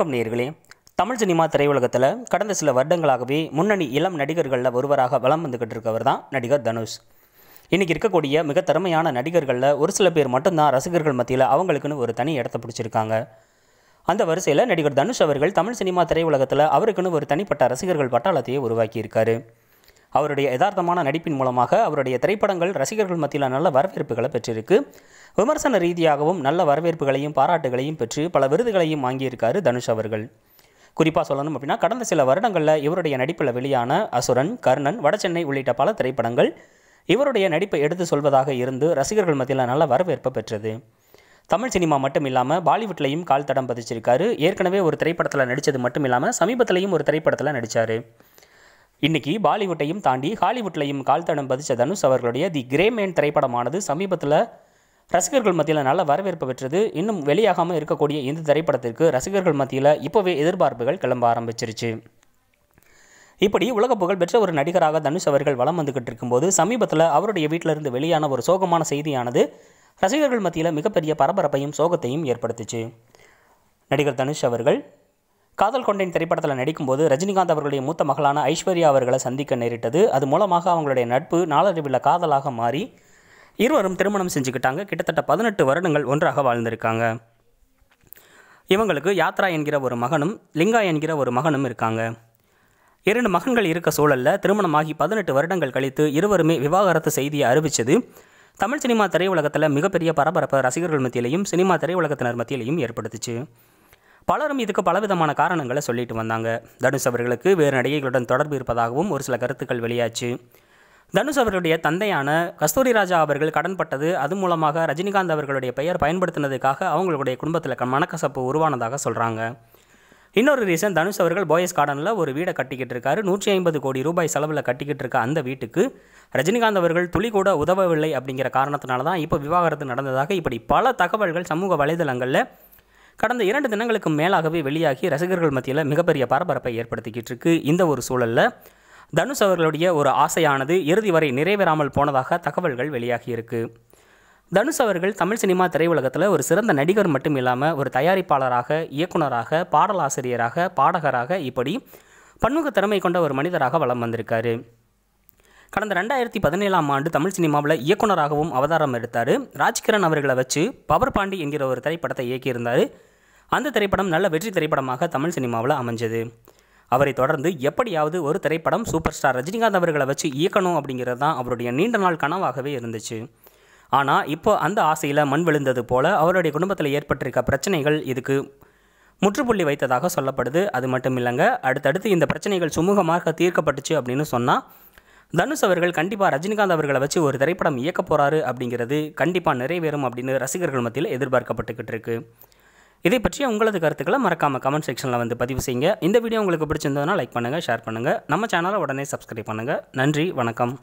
வணக்கம் நேர்களே தமிழ் சினிமா திரையுலகத்தில் கடந்த சில வருடங்களாகவே முன்னணி இளம் நடிகர்களில் ஒருவராக வளம் வந்துக்கிட்டு இருக்கவர் தான் நடிகர் தனுஷ் இன்றைக்கி இருக்கக்கூடிய மிக திறமையான நடிகர்களில் ஒரு சில பேர் மட்டும்தான் ரசிகர்கள் மத்தியில் அவங்களுக்குன்னு ஒரு தனி இடத்த பிடிச்சிருக்காங்க அந்த வரிசையில் நடிகர் தனுஷ் அவர்கள் தமிழ் சினிமா திரையுலகத்தில் அவருக்குன்னு ஒரு தனிப்பட்ட ரசிகர்கள் பட்டாளத்தையே உருவாக்கியிருக்காரு அவருடைய யதார்த்தமான நடிப்பின் மூலமாக அவருடைய திரைப்படங்கள் ரசிகர்கள் மத்தியில் நல்ல வரவேற்புகளை பெற்றிருக்கு விமர்சன ரீதியாகவும் நல்ல வரவேற்புகளையும் பாராட்டுகளையும் பெற்று பல விருதுகளையும் வாங்கியிருக்காரு தனுஷ் அவர்கள் குறிப்பாக சொல்லணும் அப்படின்னா கடந்த சில வருடங்களில் இவருடைய நடிப்பில் வெளியான அசுரன் கர்ணன் வடசென்னை உள்ளிட்ட பல திரைப்படங்கள் இவருடைய நடிப்பை எடுத்து சொல்வதாக இருந்து ரசிகர்கள் மத்தியில் நல்ல வரவேற்பை பெற்றது தமிழ் சினிமா மட்டும் இல்லாமல் பாலிவுட்லேயும் கால் தடம் பதிச்சிருக்காரு ஏற்கனவே ஒரு திரைப்படத்தில் நடித்தது மட்டும் இல்லாமல் சமீபத்திலையும் ஒரு திரைப்படத்தில் நடித்தார் இன்றைக்கி பாலிவுட்டையும் தாண்டி ஹாலிவுட்லையும் கால் தடம் பதித்த தனுஷ் அவர்களுடைய தி கிரேமேன் திரைப்படமானது சமீபத்தில் ரசிகர்கள் மத்தியில் நல்ல வரவேற்பு பெற்றது இன்னும் வெளியாகாமல் இருக்கக்கூடிய இந்த திரைப்படத்திற்கு ரசிகர்கள் மத்தியில் இப்போவே எதிர்பார்ப்புகள் கிளம்ப ஆரம்பிச்சிருச்சு இப்படி உலக புகழ் பெற்ற ஒரு நடிகராக தனுஷ் அவர்கள் வளம் வந்துகிட்டு இருக்கும்போது சமீபத்தில் அவருடைய வீட்டிலிருந்து வெளியான ஒரு சோகமான செய்தியானது ரசிகர்கள் மத்தியில் மிகப்பெரிய பரபரப்பையும் சோகத்தையும் ஏற்படுத்துச்சு நடிகர் தனுஷ் அவர்கள் காதல் கொண்டேன் திரைப்படத்தில் நடிக்கும்போது ரஜினிகாந்த் அவர்களுடைய மூத்த மகளான ஐஸ்வர்யா அவர்களை சந்திக்க நேரிட்டது அது மூலமாக அவங்களுடைய நட்பு நாளறிவில் காதலாக மாறி இருவரும் திருமணம் செஞ்சுக்கிட்டாங்க கிட்டத்தட்ட பதினெட்டு வருடங்கள் ஒன்றாக வாழ்ந்திருக்காங்க இவங்களுக்கு யாத்ரா என்கிற ஒரு மகனும் லிங்கா என்கிற ஒரு மகனும் இருக்காங்க இரண்டு மகன்கள் இருக்க சூழலில் திருமணமாகி பதினெட்டு வருடங்கள் கழித்து இருவருமே விவாகரத்து செய்தியை அறிவித்தது தமிழ் சினிமா திரையுலகத்தில் மிகப்பெரிய பரபரப்பை ரசிகர்கள் மத்தியிலையும் சினிமா திரையுலகத்தினர் மத்தியிலையும் ஏற்படுத்துச்சு பலரும் இதுக்கு பலவிதமான காரணங்களை சொல்லிட்டு வந்தாங்க தனுஷ் அவர்களுக்கு வேறு நடிகைகளுடன் தொடர்பு இருப்பதாகவும் ஒரு சில கருத்துக்கள் வெளியாச்சு தனுஷ் அவர்களுடைய தந்தையான கஸ்தூரி ராஜா அவர்கள் கடன்பட்டது அது மூலமாக ரஜினிகாந்த் அவர்களுடைய பெயர் பயன்படுத்தினதுக்காக அவங்களுடைய குடும்பத்தில் மனக்கசப்பு உருவானதாக சொல்கிறாங்க இன்னொரு ரீசன் தனுஷ் அவர்கள் போயஸ் கார்டனில் ஒரு வீடை கட்டிக்கிட்டு இருக்காரு நூற்றி ஐம்பது கோடி ரூபாய் செலவில் கட்டிக்கிட்டு இருக்க அந்த வீட்டுக்கு ரஜினிகாந்த் அவர்கள் துளி கூட உதவவில்லை அப்படிங்கிற காரணத்தினால தான் இப்போ விவாகரத்து நடந்ததாக இப்படி பல தகவல்கள் சமூக வலைதளங்களில் கடந்த இரண்டு தினங்களுக்கு மேலாகவே வெளியாகி ரசிகர்கள் மத்தியில் மிகப்பெரிய பரபரப்பை ஏற்படுத்திக்கிட்டு இருக்கு இந்த ஒரு சூழலில் தனுஷ் அவர்களுடைய ஒரு ஆசையானது இறுதி வரை நிறைவேறாமல் போனதாக தகவல்கள் வெளியாகியிருக்கு தனுஷ் அவர்கள் தமிழ் சினிமா திரையுலகத்தில் ஒரு சிறந்த நடிகர் மட்டும் இல்லாமல் ஒரு தயாரிப்பாளராக இயக்குனராக பாடலாசிரியராக பாடகராக இப்படி பன்முக திறமை கொண்ட ஒரு மனிதராக வலம் வந்திருக்காரு கடந்த ரெண்டாயிரத்தி பதினேழாம் ஆண்டு தமிழ் சினிமாவில் இயக்குனராகவும் அவதாரம் எடுத்தார் ராஜ்கிரண் அவர்களை வச்சு பவர் பாண்டி என்கிற ஒரு திரைப்படத்தை இயக்கியிருந்தார் அந்த திரைப்படம் நல்ல வெற்றி திரைப்படமாக தமிழ் சினிமாவில் அமைஞ்சது அவரை தொடர்ந்து எப்படியாவது ஒரு திரைப்படம் சூப்பர் ஸ்டார் ரஜினிகாந்த் அவர்களை வச்சு இயக்கணும் அப்படிங்கிறது தான் அவருடைய நீண்ட நாள் கனவாகவே இருந்துச்சு ஆனால் இப்போ அந்த ஆசையில் மண் விழுந்தது போல் அவருடைய குடும்பத்தில் ஏற்பட்டிருக்க பிரச்சனைகள் இதுக்கு முற்றுப்புள்ளி வைத்ததாக சொல்லப்படுது அது மட்டும் இல்லைங்க அடுத்தடுத்து இந்த பிரச்சனைகள் சுமூகமாக தீர்க்கப்பட்டுச்சு அப்படின்னு சொன்னால் தனுஷ் அவர்கள் கண்டிப்பாக ரஜினிகாந்த் அவர்களை வச்சு ஒரு திரைப்படம் இயக்க போகிறாரு அப்படிங்கிறது கண்டிப்பாக நிறைவேறும் அப்படின்னு ரசிகர்கள் மத்தியில் எதிர்பார்க்கப்பட்டுக்கிட்டு இருக்குது இதை பற்றிய உங்களது கருத்துக்களை மறக்காமல் கமெண்ட் செக்ஷனில் வந்து பதிவு செய்யுங்க இந்த வீடியோ உங்களுக்கு பிடிச்சிருந்ததுன்னா லைக் பண்ணுங்கள் ஷேர் பண்ணுங்கள் நம்ம சேனலை உடனே சப்ஸ்கிரைப் பண்ணுங்கள் நன்றி வணக்கம்